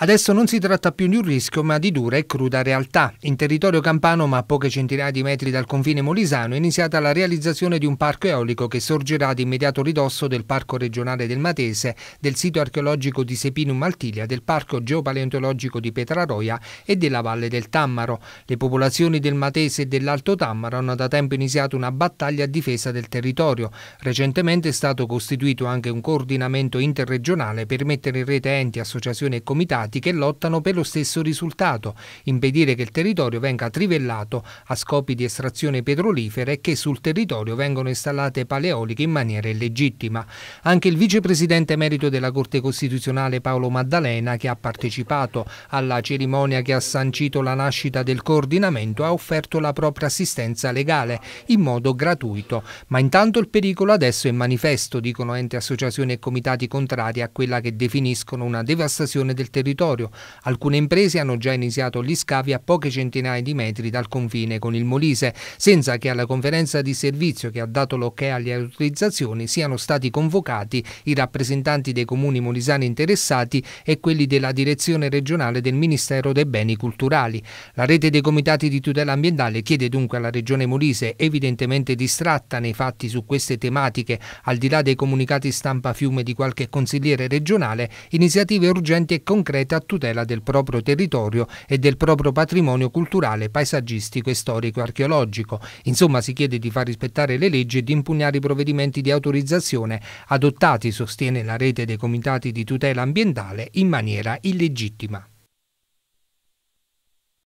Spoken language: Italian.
Adesso non si tratta più di un rischio, ma di dura e cruda realtà. In territorio campano, ma a poche centinaia di metri dal confine molisano, è iniziata la realizzazione di un parco eolico che sorgerà ad immediato ridosso del Parco regionale del Matese, del sito archeologico di Sepinum Maltilia, del Parco geopaleontologico di Petraroia e della Valle del Tammaro. Le popolazioni del Matese e dell'Alto Tammaro hanno da tempo iniziato una battaglia a difesa del territorio. Recentemente è stato costituito anche un coordinamento interregionale per mettere in rete enti, associazioni e comitati alleati che lottano per lo stesso risultato, impedire che il territorio venga trivellato a scopi di estrazione petrolifera e che sul territorio vengano installate paleoliche in maniera illegittima. Anche il vicepresidente emerito della Corte Costituzionale Paolo Maddalena, che ha partecipato alla cerimonia che ha sancito la nascita del coordinamento, ha offerto la propria assistenza legale in modo gratuito. Ma intanto il pericolo adesso è manifesto, dicono enti, associazioni e comitati contrari a quella che definiscono una devastazione del territorio territorio. Alcune imprese hanno già iniziato gli scavi a poche centinaia di metri dal confine con il Molise, senza che alla conferenza di servizio che ha dato l'ok alle autorizzazioni siano stati convocati i rappresentanti dei comuni molisani interessati e quelli della direzione regionale del Ministero dei Beni Culturali. La rete dei comitati di tutela ambientale chiede dunque alla Regione Molise, evidentemente distratta nei fatti su queste tematiche, al di là dei comunicati stampa fiume di qualche consigliere regionale, iniziative urgenti e concrete concreta a tutela del proprio territorio e del proprio patrimonio culturale, paesaggistico e storico-archeologico. Insomma, si chiede di far rispettare le leggi e di impugnare i provvedimenti di autorizzazione adottati, sostiene la rete dei comitati di tutela ambientale, in maniera illegittima.